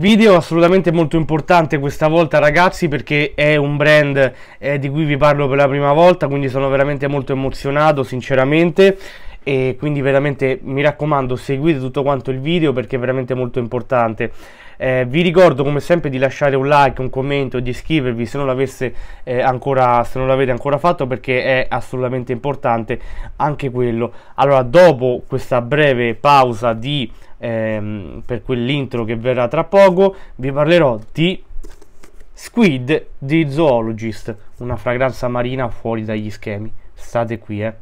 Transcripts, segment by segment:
Video assolutamente molto importante questa volta ragazzi perché è un brand eh, di cui vi parlo per la prima volta quindi sono veramente molto emozionato sinceramente e quindi veramente mi raccomando seguite tutto quanto il video perché è veramente molto importante eh, vi ricordo come sempre di lasciare un like, un commento di iscrivervi se non, eh, ancora, se non l'avete ancora fatto perché è assolutamente importante anche quello. Allora, dopo questa breve pausa di, ehm, per quell'intro che verrà tra poco, vi parlerò di Squid di Zoologist, una fragranza marina fuori dagli schemi. State qui, eh.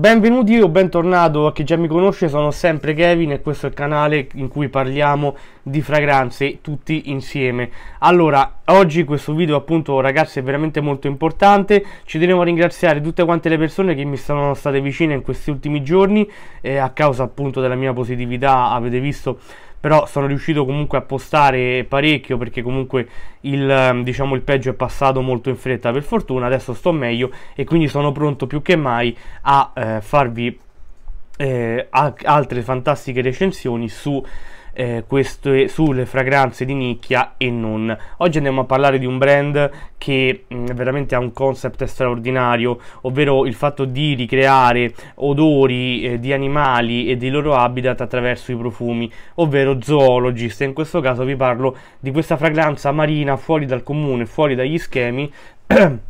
Benvenuti o bentornato a chi già mi conosce, sono sempre Kevin e questo è il canale in cui parliamo di fragranze tutti insieme. Allora, oggi questo video appunto ragazzi è veramente molto importante, ci tenevo a ringraziare tutte quante le persone che mi sono state vicine in questi ultimi giorni eh, a causa appunto della mia positività, avete visto però sono riuscito comunque a postare parecchio perché comunque il, ehm, diciamo, il peggio è passato molto in fretta per fortuna, adesso sto meglio e quindi sono pronto più che mai a eh, farvi eh, altre fantastiche recensioni su eh, queste, sulle fragranze di nicchia e non. Oggi andiamo a parlare di un brand che mh, mm, veramente ha un concept straordinario, ovvero il fatto di ricreare odori eh, di animali e dei loro habitat attraverso i profumi, ovvero Zoologist. in questo caso vi parlo di questa fragranza marina fuori dal comune, fuori dagli schemi.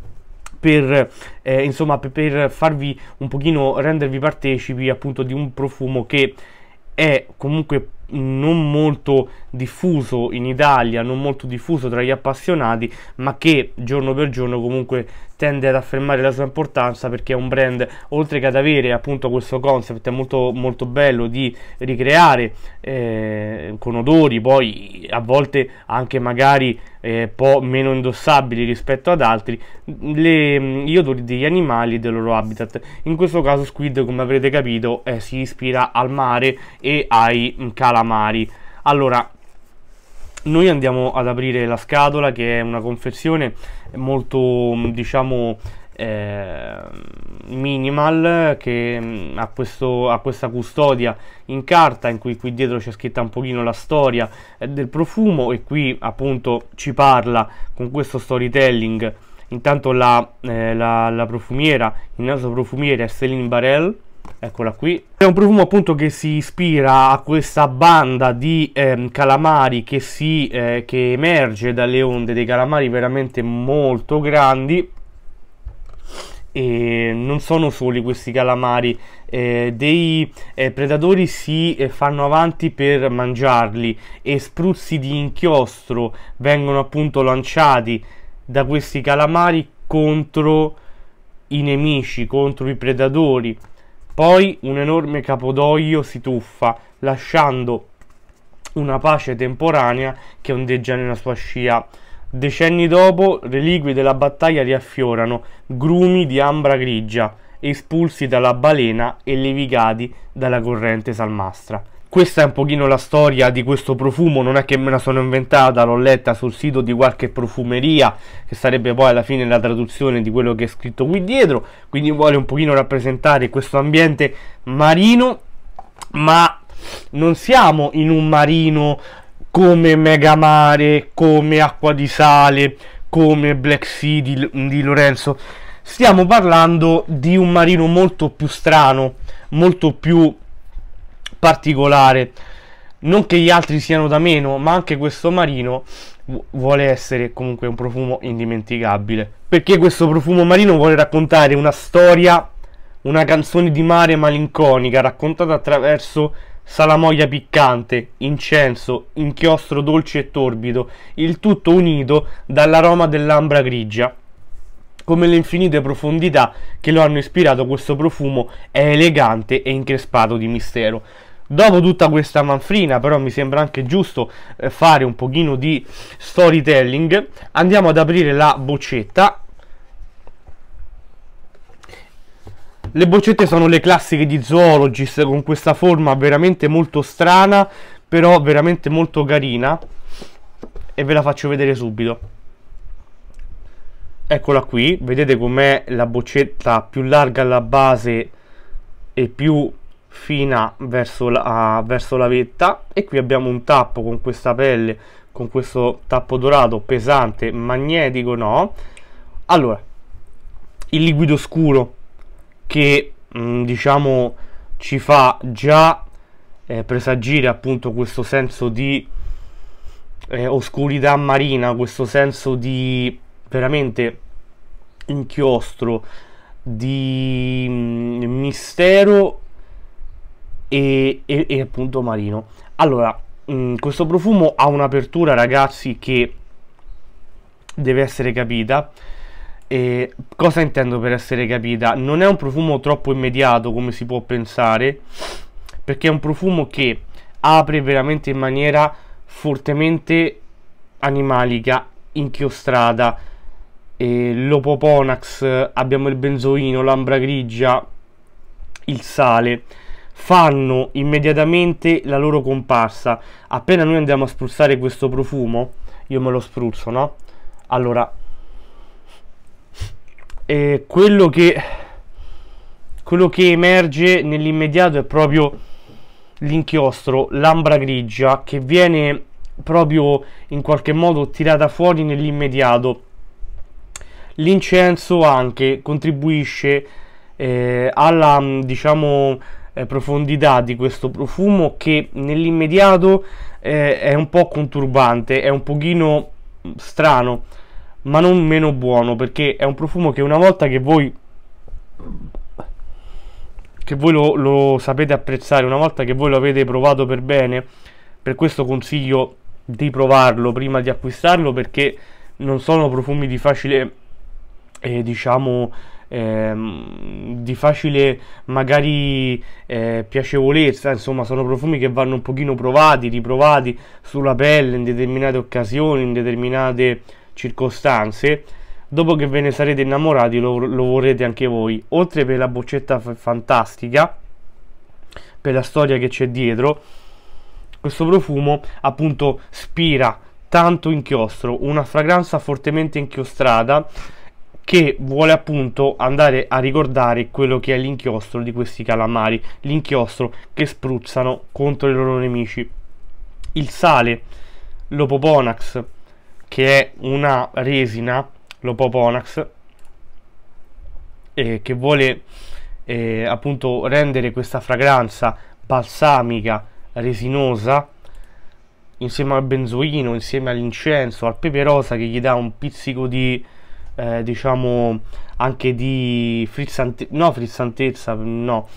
per, eh, insomma, per farvi un pochino rendervi partecipi appunto di un profumo che è comunque non molto diffuso in Italia, non molto diffuso tra gli appassionati, ma che giorno per giorno comunque tende ad affermare la sua importanza perché è un brand oltre che ad avere appunto questo concept molto molto bello di ricreare eh, con odori poi a volte anche magari eh, po' meno indossabili rispetto ad altri le, gli odori degli animali e del loro habitat in questo caso Squid come avrete capito eh, si ispira al mare e ai calamari allora noi andiamo ad aprire la scatola che è una confezione molto diciamo eh, minimal che mm, ha, questo, ha, questa custodia in carta in cui qui dietro c'è scritta un pochino la storia eh, del profumo e qui appunto ci parla con questo storytelling intanto la, eh, la, la profumiera il naso profumiere è Céline Barrel Eccola qui. È un profumo appunto che si ispira a questa banda di eh, calamari che, si, eh, che emerge dalle onde, dei calamari veramente molto grandi. E non sono soli questi calamari, eh, dei eh, predatori si eh, fanno avanti per mangiarli e spruzzi di inchiostro vengono appunto lanciati da questi calamari contro i nemici, contro i predatori. Poi un enorme capodoglio si tuffa, lasciando una pace temporanea che ondeggia nella sua scia. Decenni dopo, reliquie della battaglia riaffiorano, grumi di ambra grigia, espulsi dalla balena e levigati dalla corrente salmastra questa è un pochino la storia di questo profumo, non è che me la sono inventata, l'ho letta sul sito di qualche profumeria, che sarebbe poi alla fine la traduzione di quello che è scritto qui dietro, quindi vuole un pochino rappresentare questo ambiente marino, ma non siamo in un marino come Megamare, come Acqua di Sale, come Black Sea di, di Lorenzo, stiamo parlando di un marino molto più strano, molto più particolare. Non che gli altri siano da meno, ma anche questo marino vuole essere comunque un profumo indimenticabile. Perché questo profumo marino vuole raccontare una storia, una canzone di mare malinconica, raccontata attraverso salamoia piccante, incenso, inchiostro dolce e torbido, il tutto unito dall'aroma dell'ambra grigia. Come le infinite profondità che lo hanno ispirato questo profumo è elegante e increspato di mistero. Dopo tutta questa manfrina, però mi sembra anche giusto eh, fare un pochino di storytelling, andiamo ad aprire la boccetta. Le boccette sono le classiche di Zoologist con questa forma veramente molto strana, però veramente molto carina. E ve la faccio vedere subito. Eccola qui, vedete com'è la boccetta più larga alla base e più fina verso la, verso la vetta e qui abbiamo un tappo con questa pelle con questo tappo dorato pesante magnetico no allora il liquido scuro che mh, mm, diciamo ci fa già eh, presagire appunto questo senso di eh, oscurità marina questo senso di veramente inchiostro di mh, mm, mistero e, e, e appunto marino. Allora, mh, mm, questo profumo ha un'apertura, ragazzi, che deve essere capita. E cosa intendo per essere capita? Non è un profumo troppo immediato come si può pensare, perché è un profumo che apre veramente in maniera fortemente animalica, inchiostrata. Eh, l'opoponax, abbiamo il benzoino, l'ambra grigia, il sale fanno immediatamente la loro comparsa. Appena noi andiamo a spruzzare questo profumo, io me lo spruzzo, no? Allora, eh, quello, che, quello che emerge nell'immediato è proprio l'inchiostro, l'ambra grigia, che viene proprio in qualche modo tirata fuori nell'immediato. L'incenso anche contribuisce eh, alla, diciamo, eh, profondità di questo profumo che nell'immediato eh, è un po' conturbante, è un pochino mm, strano, ma non meno buono perché è un profumo che una volta che voi che voi lo, lo sapete apprezzare, una volta che voi lo avete provato per bene, per questo consiglio di provarlo prima di acquistarlo perché non sono profumi di facile eh, diciamo ehm, di facile magari eh, piacevolezza, insomma sono profumi che vanno un pochino provati, riprovati sulla pelle in determinate occasioni, in determinate circostanze. Dopo che ve ne sarete innamorati lo, lo vorrete anche voi, oltre per la boccetta fantastica, per la storia che c'è dietro, questo profumo appunto spira tanto inchiostro, una fragranza fortemente inchiostrata che vuole appunto andare a ricordare quello che è l'inchiostro di questi calamari, l'inchiostro che spruzzano contro i loro nemici. Il sale, l'opoponax, che è una resina, l'opoponax, eh, che vuole eh, appunto rendere questa fragranza balsamica, resinosa, insieme al benzoino, insieme all'incenso, al pepe rosa che gli dà un pizzico di eh, diciamo anche di frizzante- no, frizzantezza, no,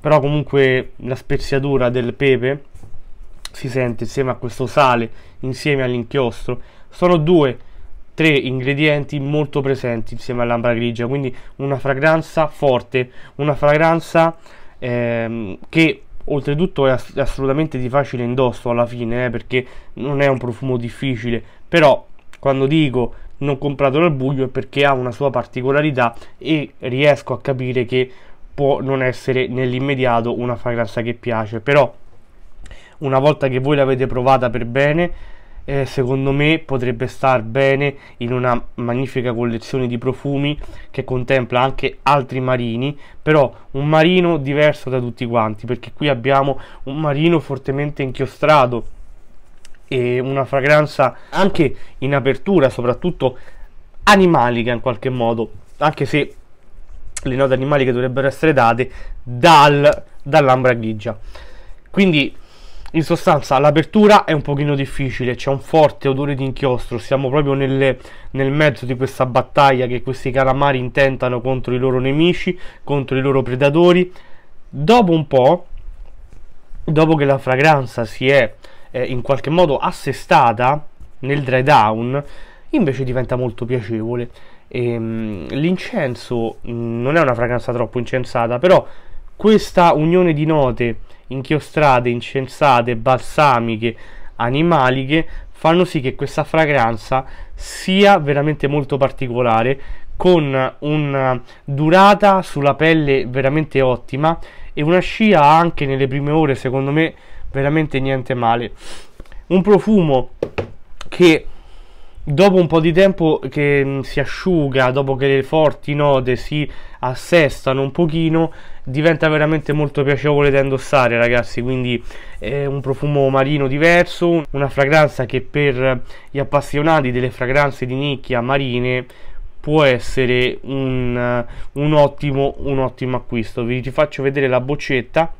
però comunque la speziatura del pepe si sente insieme a questo sale, insieme all'inchiostro. Sono due, tre ingredienti molto presenti insieme all'ambra grigia, quindi una fragranza forte, una fragranza ehm, che oltretutto è ass- assolutamente di facile indosso alla fine, eh, perché non è un profumo difficile, però quando dico non compratelo al buio è perché ha una sua particolarità e riesco a capire che può non essere nell'immediato una fragranza che piace, però una volta che voi l'avete provata per bene, eh, secondo me potrebbe star bene in una magnifica collezione di profumi che contempla anche altri marini, però un marino diverso da tutti quanti, perché qui abbiamo un marino fortemente inchiostrato e una fragranza anche in apertura, soprattutto animalica in qualche modo, anche se le note animali che dovrebbero essere date dal, dall'ambra grigia. Quindi in sostanza l'apertura è un pochino difficile, c'è un forte odore di inchiostro, siamo proprio nelle, nel mezzo di questa battaglia che questi calamari intentano contro i loro nemici, contro i loro predatori. Dopo un po', dopo che la fragranza si è eh, in qualche modo assestata nel dry down invece diventa molto piacevole. Ehm, l'incenso mm, non è una fragranza troppo incensata, però questa unione di note inchiostrate, incensate, balsamiche, animaliche fanno sì che questa fragranza sia veramente molto particolare con una durata sulla pelle veramente ottima e una scia anche nelle prime ore secondo me veramente niente male. Un profumo che dopo un po' di tempo che mm, si asciuga, dopo che le forti note si assestano un pochino, diventa veramente molto piacevole da indossare, ragazzi. Quindi è un profumo marino diverso, una fragranza che per gli appassionati delle fragranze di nicchia marine può essere un, eh, un ottimo, un ottimo acquisto. Vi faccio vedere la boccetta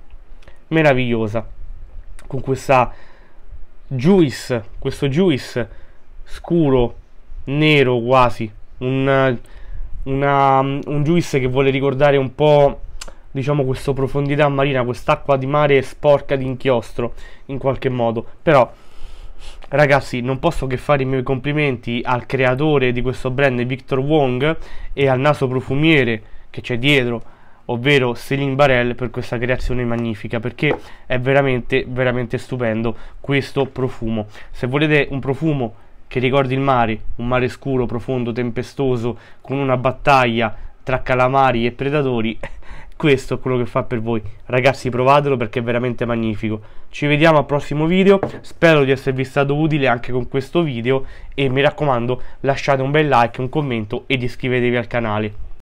meravigliosa con questa juice, questo juice scuro, nero quasi, un, una, un juice che vuole ricordare un po' diciamo questa profondità marina, quest'acqua di mare sporca di inchiostro in qualche modo, però ragazzi non posso che fare i miei complimenti al creatore di questo brand Victor Wong e al naso profumiere che c'è dietro ovvero Céline Barel per questa creazione magnifica perché è veramente veramente stupendo questo profumo se volete un profumo che ricordi il mare un mare scuro, profondo, tempestoso con una battaglia tra calamari e predatori questo è quello che fa per voi ragazzi provatelo perché è veramente magnifico ci vediamo al prossimo video spero di esservi stato utile anche con questo video e mi raccomando lasciate un bel like, un commento ed iscrivetevi al canale